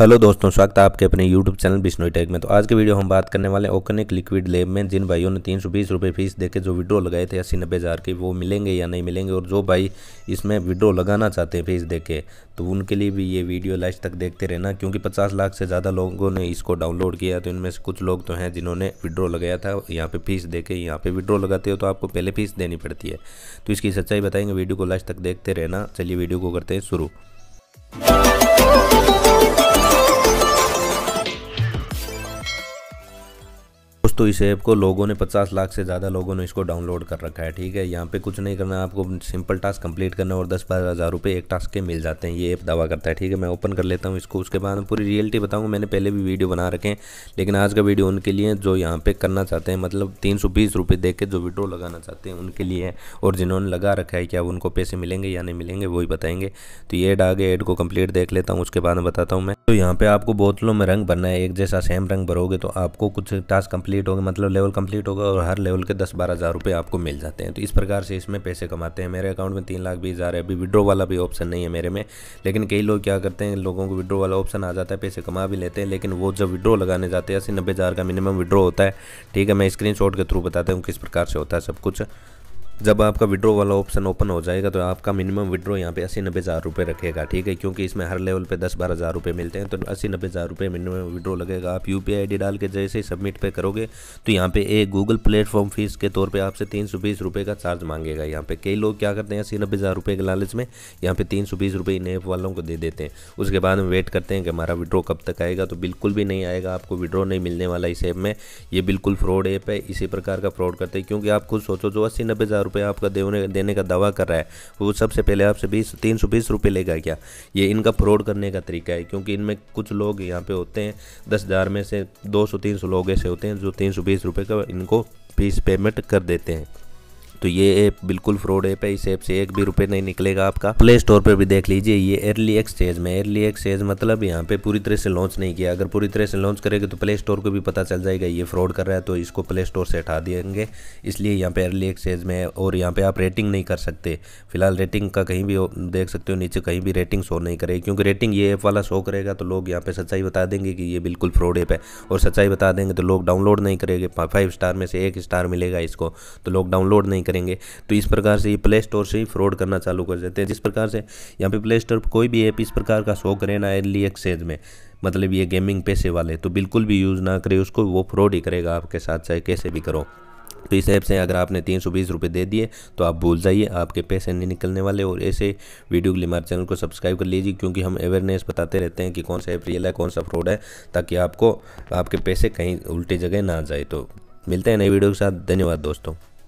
hello दोस्तों स्वागत है आपके अपने YouTube channel Bishnoi tech e में तो आज के वीडियो हम बात करने वाले ओकनिक लिक्विड लेब में जिन भाइयों ने तीन सौ बीस रुपये फीस देके जो विड्रो लगाए थे अस्सी नब्बे हज़ार के वो मिलेंगे या नहीं मिलेंगे और जो भाई इसमें विड्रो लगाना चाहते हैं फीस देके तो उनके लिए भी ये वीडियो लास्ट तक देखते रहना क्योंकि पचास लाख से ज़्यादा लोगों ने इसको डाउनलोड किया तो इनमें से कुछ लोग तो हैं जिन्होंने विड्रो लगाया था यहाँ पर फीस दे के यहाँ पर विड्रो लगाते हो तो आपको पहले फीस देनी पड़ती है तो इसकी सच्चाई बताएंगे वीडियो को लास्ट तक देखते रहना चलिए वीडियो को करते हैं शुरू तो इस ऐप को लोगों ने 50 लाख से ज़्यादा लोगों ने इसको डाउनलोड कर रखा है ठीक है यहाँ पे कुछ नहीं करना आपको सिंपल टास्क कंप्लीट करना और दस बारह हज़ार रुपये एक टास्क के मिल जाते हैं ये ऐप दावा करता है ठीक है मैं ओपन कर लेता हूँ इसको उसके बाद पूरी रियलिटी बताऊँगा मैंने पहले भी वीडियो बना रखे हैं लेकिन आज का वीडियो उनके लिए जो यहाँ पर करना चाहते हैं मतलब तीन सौ बीस के जो विड्रो लगाना चाहते हैं उनके लिए और जिन्होंने लगा रखा है क्या उनको पैसे मिलेंगे या नहीं मिलेंगे वही बताएंगे तो ये एड आगे एड को कम्प्लीट देख लेता हूँ उसके बाद बताता हूँ मैं तो यहाँ पर आपको बोतलों में रंग भरना है एक जैसा सेम रंग भरोगे तो आपको कुछ टास्क कंप्लीट होंगे मतलब लेवल कंप्लीट होगा और हर लेवल के दस बारह हज़ार रुपये आपको मिल जाते हैं तो इस प्रकार से इसमें पैसे कमाते हैं मेरे अकाउंट में तीन लाख बीस हज़ार है अभी विड्रो वाला भी ऑप्शन नहीं है मेरे में लेकिन कई लोग क्या करते हैं लोगों को विड्रो वाला ऑप्शन आ जाता है पैसे कमा भी लेते हैं लेकिन वो जब विड्रो लगाने जाते हैं अस्सी नब्बे हज़ार का मिनिमम विड्रो होता है ठीक है मैं स्क्रीन के थ्रू बताता हूँ किस प्रकार से होता है सब कुछ जब आपका विड्रो वाला ऑप्शन ओपन हो जाएगा तो आपका मिनिमम विड्रो यहाँ पे अस्सी नब्बे हज़ार रुपये रखेगा ठीक है क्योंकि इसमें हर लेवल पे दस बारह हज़ार रुपये मिलते हैं तो अस्सी नब्बे हज़ार रुपये मिनिमम विड्रो लगेगा आप यू पी डाल के जैसे ही सबमिट पे करोगे तो यहाँ पे एक गूगल प्लेटफॉर्म फीस के तौर पर आपसे तीन सौ बीस रुपये का चार्ज मांगेगा यहाँ पे कई लोग क्या करते हैं अस्सी नब्बे हज़ार रुपये के लालच में यहाँ पे तीन सौ बीस रुपये इन ऐप वालों को दे देते हैं उसके बाद हम वेट करते हैं कि हमारा विड्रो कब तक आएगा तो बिल्कुल भी नहीं आएगा आपको विड्रो नहीं मिलने वाला इस ऐप में ये बिल्कुल फ्रॉड ऐप है इसी प्रकार का फ्रॉड करते हैं क्योंकि आप खुद सोचो जो अस्सी नब्बे हज़ार रुपये आपका देने देने का दावा कर रहा है वो सबसे पहले आपसे बीस तीन सौ बीस रुपये लेगा क्या ये इनका फ्रॉड करने का तरीका है क्योंकि इनमें कुछ लोग यहाँ पे होते हैं दस हज़ार में से दो सौ तीन सौ लोग ऐसे होते हैं जो तीन सौ बीस रुपये का इनको फीस पेमेंट कर देते हैं तो ये ऐप बिल्कुल फ्रॉड ऐप है इस ऐप से एक भी रुपये नहीं निकलेगा आपका प्ले स्टोर पर भी देख लीजिए ये एयरली एक्सचेंज में एयरली एक्सचेंज मतलब यहाँ पे पूरी तरह से लॉन्च नहीं किया अगर पूरी तरह से लॉन्च करेंगे तो प्ले स्टोर को भी पता चल जाएगा ये फ्रॉड कर रहा है तो इसको प्ले स्टोर से हटा देंगे इसलिए यहाँ पे अर्ली एक्सचेंज में और यहाँ पे आप रेटिंग नहीं कर सकते फिलहाल रेटिंग का कहीं भी देख सकते हो नीचे कहीं भी रेटिंग शो नहीं करेगी क्योंकि रेटिंग ये ऐप वाला शो करेगा तो लोग यहाँ पे सच्चाई बता देंगे कि ये बिल्कुल फ्रॉड ऐप है और सच्चाई बता देंगे तो लोग डाउनलोड नहीं करेंगे फाइव स्टार में से एक स्टार मिलेगा इसको तो लोग डाउनलोड नहीं करेंगे तो इस प्रकार से ये प्ले स्टोर से ही फ्रॉड करना चालू कर देते हैं जिस प्रकार से यहाँ पे प्ले स्टोर कोई भी ऐप इस प्रकार का शो करे ना एरली एक्सचेंज में मतलब ये गेमिंग पैसे वाले तो बिल्कुल भी यूज़ ना करें उसको वो फ्रॉड ही करेगा आपके साथ चाहे कैसे भी करो तो इस ऐप से अगर आपने तीन सौ बीस रुपये दे दिए तो आप भूल जाइए आपके पैसे नहीं निकलने वाले और ऐसे वीडियो के लिए हमारे चैनल को सब्सक्राइब कर लीजिए क्योंकि हम अवेयरनेस बताते रहते हैं कि कौन सा ऐप रियल है कौन सा फ्रॉड है ताकि आपको आपके पैसे कहीं उल्टी जगह ना जाए तो मिलते हैं नई वीडियो के साथ धन्यवाद दोस्तों